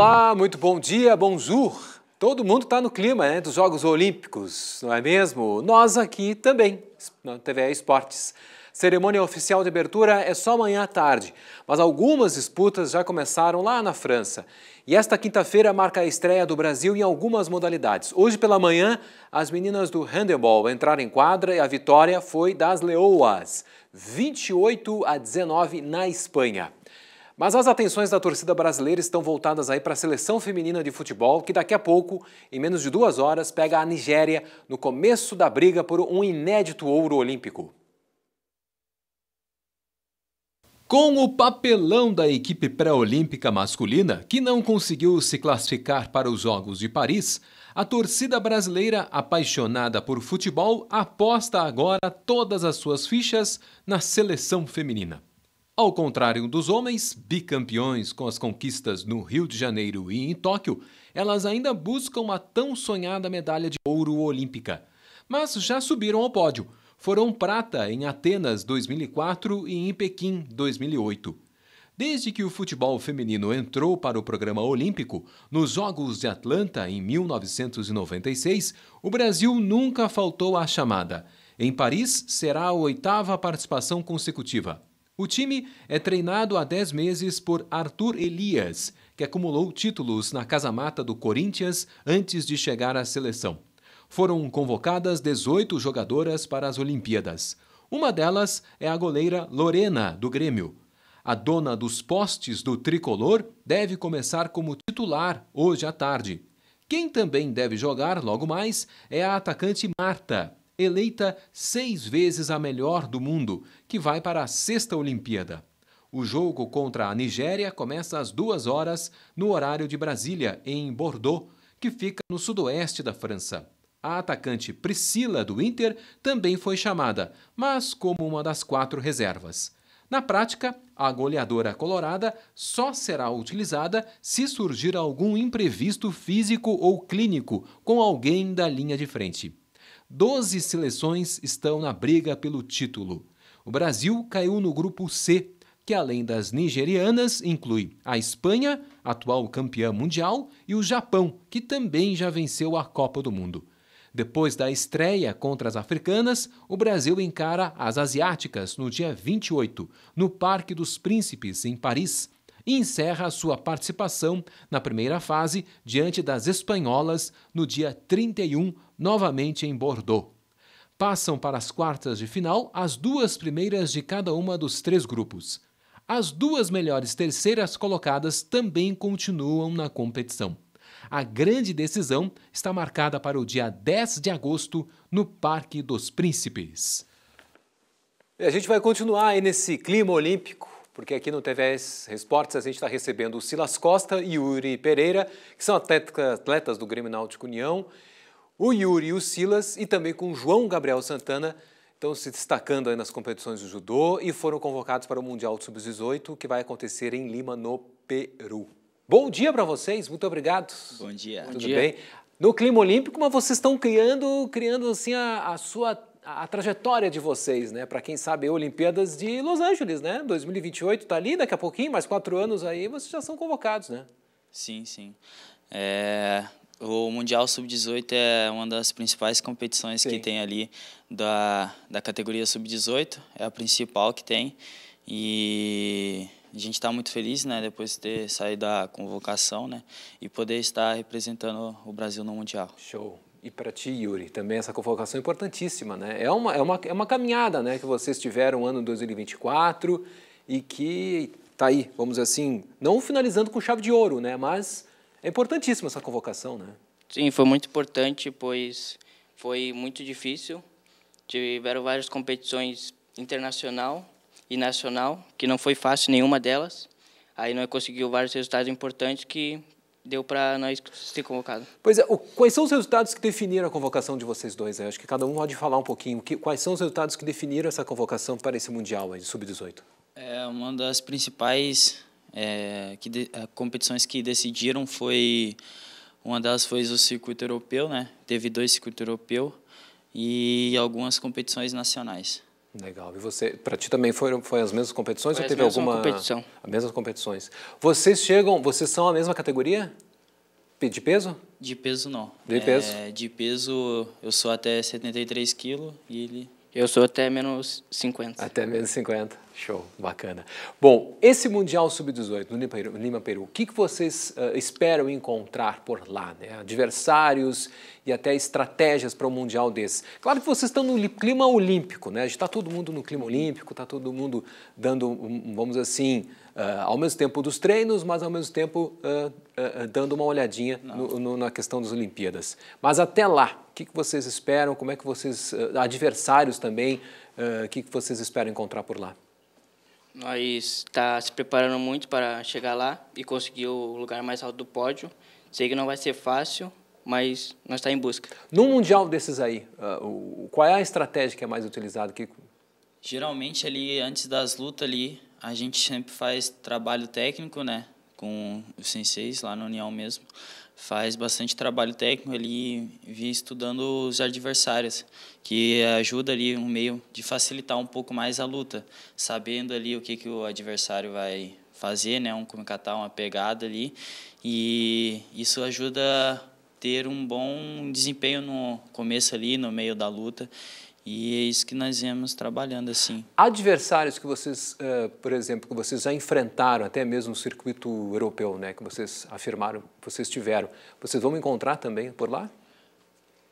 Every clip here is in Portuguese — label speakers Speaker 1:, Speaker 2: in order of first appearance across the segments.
Speaker 1: Olá, muito bom dia, bonjour. Todo mundo está no clima né, dos Jogos Olímpicos, não é mesmo? Nós aqui também, na TV Esportes. Cerimônia oficial de abertura é só amanhã à tarde, mas algumas disputas já começaram lá na França. E esta quinta-feira marca a estreia do Brasil em algumas modalidades. Hoje pela manhã, as meninas do handebol entraram em quadra e a vitória foi das Leoas, 28 a 19 na Espanha. Mas as atenções da torcida brasileira estão voltadas aí para a seleção feminina de futebol, que daqui a pouco, em menos de duas horas, pega a Nigéria no começo da briga por um inédito ouro olímpico. Com o papelão da equipe pré-olímpica masculina, que não conseguiu se classificar para os Jogos de Paris, a torcida brasileira, apaixonada por futebol, aposta agora todas as suas fichas na seleção feminina. Ao contrário dos homens, bicampeões com as conquistas no Rio de Janeiro e em Tóquio, elas ainda buscam a tão sonhada medalha de ouro olímpica. Mas já subiram ao pódio. Foram prata em Atenas 2004 e em Pequim 2008. Desde que o futebol feminino entrou para o programa olímpico, nos Jogos de Atlanta em 1996, o Brasil nunca faltou à chamada. Em Paris, será a oitava participação consecutiva. O time é treinado há 10 meses por Arthur Elias, que acumulou títulos na casa-mata do Corinthians antes de chegar à seleção. Foram convocadas 18 jogadoras para as Olimpíadas. Uma delas é a goleira Lorena, do Grêmio. A dona dos postes do tricolor deve começar como titular hoje à tarde. Quem também deve jogar logo mais é a atacante Marta, eleita seis vezes a melhor do mundo, que vai para a sexta Olimpíada. O jogo contra a Nigéria começa às duas horas no horário de Brasília, em Bordeaux, que fica no sudoeste da França. A atacante Priscila do Inter também foi chamada, mas como uma das quatro reservas. Na prática, a goleadora colorada só será utilizada se surgir algum imprevisto físico ou clínico com alguém da linha de frente. 12 seleções estão na briga pelo título. O Brasil caiu no grupo C, que além das nigerianas inclui a Espanha, atual campeã mundial, e o Japão, que também já venceu a Copa do Mundo. Depois da estreia contra as africanas, o Brasil encara as asiáticas no dia 28, no Parque dos Príncipes, em Paris, e encerra sua participação na primeira fase diante das espanholas no dia 31 novamente em Bordeaux. Passam para as quartas de final as duas primeiras de cada uma dos três grupos. As duas melhores terceiras colocadas também continuam na competição. A grande decisão está marcada para o dia 10 de agosto no Parque dos Príncipes. E a gente vai continuar aí nesse clima olímpico porque aqui no TVS Esportes a gente está recebendo o Silas Costa e Yuri Pereira, que são atletas do Grêmio Náutico União o Yuri e o Silas e também com o João Gabriel Santana, estão se destacando aí nas competições do judô e foram convocados para o Mundial Sub-18, que vai acontecer em Lima, no Peru. Bom dia para vocês, muito obrigado. Bom dia. Tudo Bom dia. bem? No clima olímpico, mas vocês estão criando, criando assim a, a sua a, trajetória de vocês, né? Para quem sabe, Olimpíadas de Los Angeles, né? 2028 está ali, daqui a pouquinho, mais quatro anos aí, vocês já são convocados, né? Sim, sim.
Speaker 2: É, o Mundial Sub-18 é uma das principais competições Sim. que tem ali da, da categoria Sub-18, é a principal que tem. E a gente está muito feliz, né, depois de ter saído da
Speaker 1: convocação, né, e poder estar representando o Brasil no Mundial. Show. E para ti, Yuri, também essa convocação é importantíssima, né? É uma, é uma, é uma caminhada, né, que vocês tiveram ano 2024 e que tá aí, vamos dizer assim, não finalizando com chave de ouro, né, mas é importantíssima essa convocação, né? Sim, foi muito importante, pois
Speaker 2: foi muito difícil. Tiveram várias competições internacional e nacional, que não foi fácil nenhuma delas. Aí nós conseguimos vários resultados importantes que deu para nós ser convocado.
Speaker 1: Pois é, o, quais são os resultados que definiram a convocação de vocês dois? Eu acho que cada um pode falar um pouquinho. Que, quais são os resultados que definiram essa convocação para esse Mundial aí, de Sub-18?
Speaker 2: É, uma das principais é, que de, competições que decidiram foi uma delas foi o circuito europeu, né? Teve dois circuitos europeu e algumas competições nacionais.
Speaker 1: Legal. E você, para ti também foram foi as mesmas competições foi ou teve alguma competição? As mesmas competições. Vocês chegam, vocês são a mesma categoria? De peso?
Speaker 2: De peso não. De peso? É, de peso eu sou até 73 quilos e ele.
Speaker 1: Eu sou até menos 50. Até menos 50. Show, bacana. Bom, esse Mundial Sub-18 no Lima, Peru, o que, que vocês uh, esperam encontrar por lá? Né? Adversários e até estratégias para um Mundial desse. Claro que vocês estão no clima olímpico, né? Está todo mundo no clima olímpico, está todo mundo dando, vamos assim, uh, ao mesmo tempo dos treinos, mas ao mesmo tempo uh, dando uma olhadinha no, no, na questão das Olimpíadas. Mas até lá, o que, que vocês esperam? Como é que vocês. adversários também, o que, que vocês esperam encontrar por lá?
Speaker 2: Nós está se preparando muito para chegar lá e conseguir o lugar
Speaker 1: mais alto do pódio.
Speaker 2: Sei que não vai ser fácil, mas nós está em busca. No
Speaker 1: mundial desses aí, ah, qual é a estratégia que é mais utilizada, que Geralmente ali
Speaker 2: antes das lutas ali, a gente sempre faz trabalho técnico, né,
Speaker 1: com os
Speaker 2: senseis lá na União mesmo faz bastante trabalho técnico ali, via estudando os adversários, que ajuda ali um meio de facilitar um pouco mais a luta, sabendo ali o que, que o adversário vai fazer, né, um kumikatar, uma pegada ali, e isso ajuda ter um bom desempenho no começo
Speaker 1: ali, no meio da luta, e é isso que nós viemos trabalhando assim. Adversários que vocês, uh, por exemplo, que vocês já enfrentaram, até mesmo no circuito europeu, né, que vocês afirmaram, vocês tiveram, vocês vão encontrar também por lá?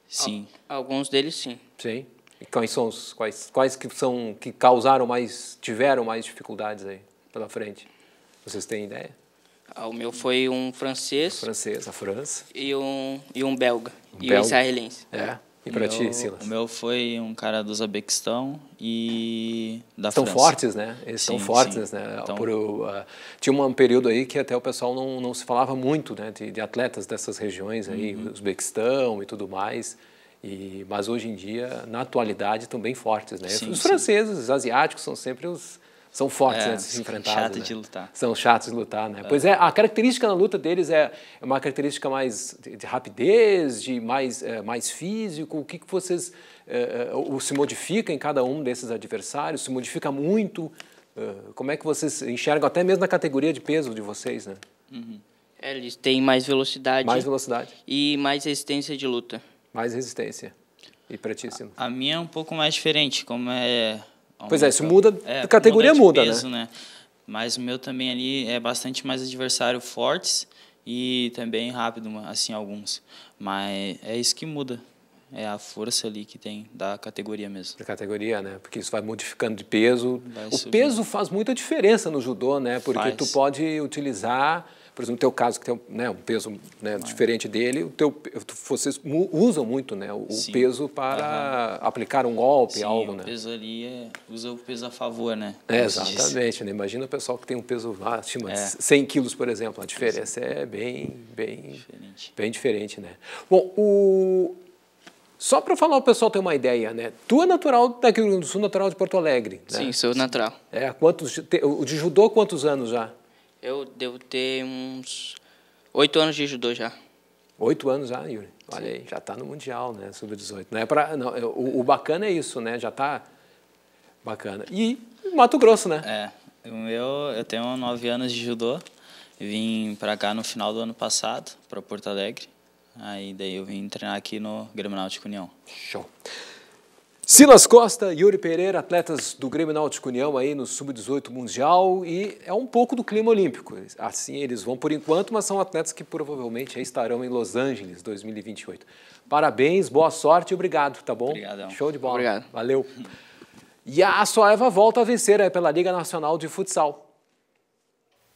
Speaker 1: Sim. Al alguns deles sim. Sim. E quais são os quais quais que são que causaram mais tiveram mais dificuldades aí pela frente? Vocês têm ideia? Ah, o meu foi um francês. francês, a França. E um e um belga um e belga. um israelense. É. E para ti, Silas?
Speaker 2: O meu foi um cara do Uzbequistão e
Speaker 1: da Estão França. fortes, né? Eles sim, estão fortes, sim. né? Então, Por, uh, tinha um período aí que até o pessoal não, não se falava muito né? de, de atletas dessas regiões aí, uhum. Uzbequistão e tudo mais. E, mas hoje em dia, na atualidade, estão bem fortes, né? Sim, os franceses, os asiáticos são sempre os, são fortes, é, né, de se enfrentar. São chatos né? de lutar. São chatos de lutar, né? É. Pois é, a característica na luta deles é uma característica mais de rapidez, de mais, é, mais físico. O que, que vocês. Eh, eh, ou se modifica em cada um desses adversários? Se modifica muito? como é que vocês enxergam, até mesmo na categoria de peso de vocês, né?
Speaker 2: Uhum. É, eles
Speaker 1: têm mais velocidade. Mais velocidade.
Speaker 2: E mais resistência de luta. Mais resistência. E pretíssimo. A, a minha é um pouco mais diferente, como é
Speaker 1: Pois é, isso muda, é, a categoria muda, de peso,
Speaker 2: né? né? Mas o meu também ali é bastante mais adversário fortes e também rápido, assim, alguns. Mas é isso que muda é a
Speaker 1: força ali que tem da categoria mesmo. Da categoria, né? Porque isso vai modificando de peso. Vai o subir. peso faz muita diferença no judô, né? Porque faz. tu pode utilizar, por exemplo, no teu caso que tem um, né, um peso né, diferente dele, o teu, vocês usam muito, né, o Sim. peso para uhum. aplicar um golpe, Sim, algo, né? o
Speaker 2: peso ali é, usa o peso a favor, né? É, exatamente,
Speaker 1: né? Imagina o pessoal que tem um peso acima de é. 100 quilos, por exemplo, a diferença Exato. é bem, bem, diferente. bem diferente, né? Bom, o só para falar o pessoal ter uma ideia, né? Tu é natural daqui do Rio Grande do Sul, natural de Porto Alegre. Né? Sim, sou natural. É, quantos, te, o de judô, quantos anos já?
Speaker 2: Eu devo ter uns
Speaker 1: oito anos de judô já. Oito anos já, Yuri? Olha Sim. aí, já está no Mundial, né? Sub-18. Não é pra, não, é, o, o, bacana é isso, né? Já está bacana. E Mato Grosso, né? É. Eu, eu tenho nove anos de judô. Vim para cá no
Speaker 2: final do ano passado, para Porto Alegre. Aí daí eu vim treinar aqui no Grêmio Náutico União.
Speaker 1: Show. Silas Costa, Yuri Pereira, atletas do Grêmio Náutico União aí no Sub-18 Mundial e é um pouco do clima olímpico. Assim eles vão por enquanto, mas são atletas que provavelmente estarão em Los Angeles 2028. Parabéns, boa sorte e obrigado, tá bom? Obrigadão. Show de bola. Obrigado. Valeu. E a Soeva volta a vencer aí pela Liga Nacional de Futsal.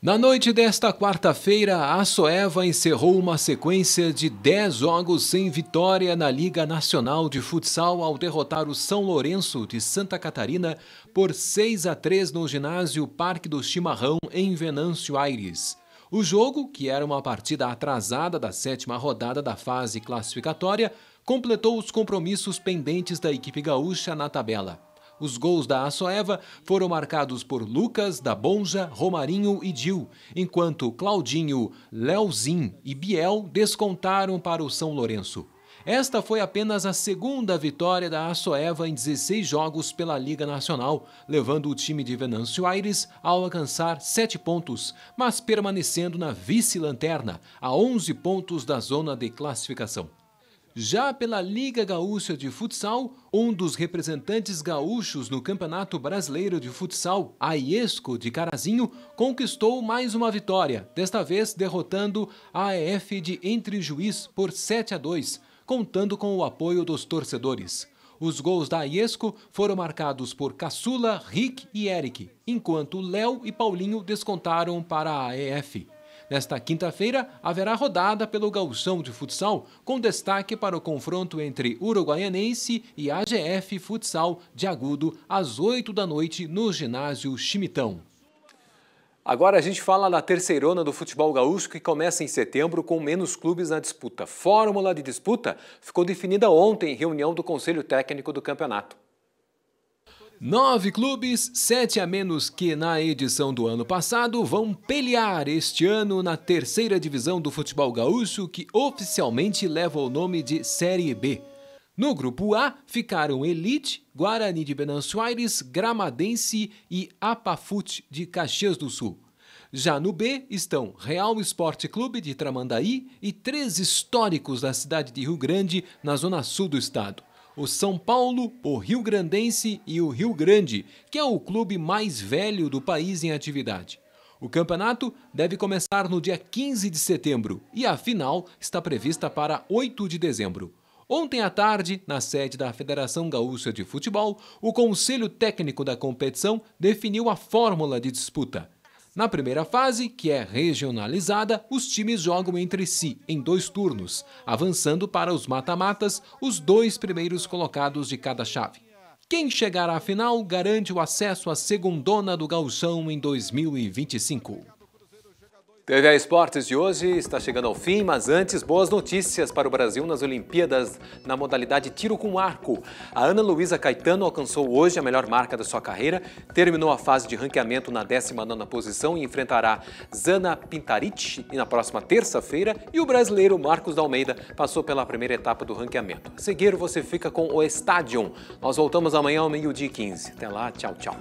Speaker 1: Na noite desta quarta-feira, a Soeva encerrou uma sequência de 10 jogos sem vitória na Liga Nacional de Futsal ao derrotar o São Lourenço de Santa Catarina por 6 a 3 no ginásio Parque do Chimarrão, em Venâncio Aires. O jogo, que era uma partida atrasada da sétima rodada da fase classificatória, completou os compromissos pendentes da equipe gaúcha na tabela. Os gols da Assoeva foram marcados por Lucas, da Bonja, Romarinho e Dil, enquanto Claudinho, Leozinho e Biel descontaram para o São Lourenço. Esta foi apenas a segunda vitória da Assoeva em 16 jogos pela Liga Nacional, levando o time de Venâncio Aires a alcançar 7 pontos, mas permanecendo na vice-lanterna, a 11 pontos da zona de classificação. Já pela Liga Gaúcha de Futsal, um dos representantes gaúchos no Campeonato Brasileiro de Futsal, Aiesco de Carazinho, conquistou mais uma vitória, desta vez derrotando a AEF de Entre Juiz por 7 a 2, contando com o apoio dos torcedores. Os gols da Aiesco foram marcados por Caçula, Rick e Eric, enquanto Léo e Paulinho descontaram para a AEF. Nesta quinta-feira, haverá rodada pelo Galchão de Futsal, com destaque para o confronto entre Uruguaianense e AGF Futsal de Agudo, às 8 da noite, no ginásio Chimitão. Agora a gente fala da terceirona do futebol gaúcho que começa em setembro com menos clubes na disputa. Fórmula de disputa ficou definida ontem em reunião do Conselho Técnico do Campeonato. Nove clubes, sete a menos que na edição do ano passado, vão pelear este ano na terceira divisão do futebol gaúcho, que oficialmente leva o nome de Série B. No grupo A ficaram Elite, Guarani de Venâncio Aires, Gramadense e Apafute de Caxias do Sul. Já no B estão Real Esporte Clube de Tramandaí e três históricos da cidade de Rio Grande, na zona sul do estado o São Paulo, o Rio Grandense e o Rio Grande, que é o clube mais velho do país em atividade. O campeonato deve começar no dia 15 de setembro e a final está prevista para 8 de dezembro. Ontem à tarde, na sede da Federação Gaúcha de Futebol, o Conselho Técnico da competição definiu a fórmula de disputa. Na primeira fase, que é regionalizada, os times jogam entre si em dois turnos, avançando para os mata-matas os dois primeiros colocados de cada chave. Quem chegar à final garante o acesso à segundona do Gauchão em 2025. TV Esportes de hoje está chegando ao fim, mas antes, boas notícias para o Brasil nas Olimpíadas na modalidade tiro com arco. A Ana Luísa Caetano alcançou hoje a melhor marca da sua carreira, terminou a fase de ranqueamento na 19ª posição e enfrentará Zana Pintaric na próxima terça-feira e o brasileiro Marcos da Almeida passou pela primeira etapa do ranqueamento. seguir, você fica com o Estádio. Nós voltamos amanhã ao meio-dia e 15. Até lá, tchau, tchau.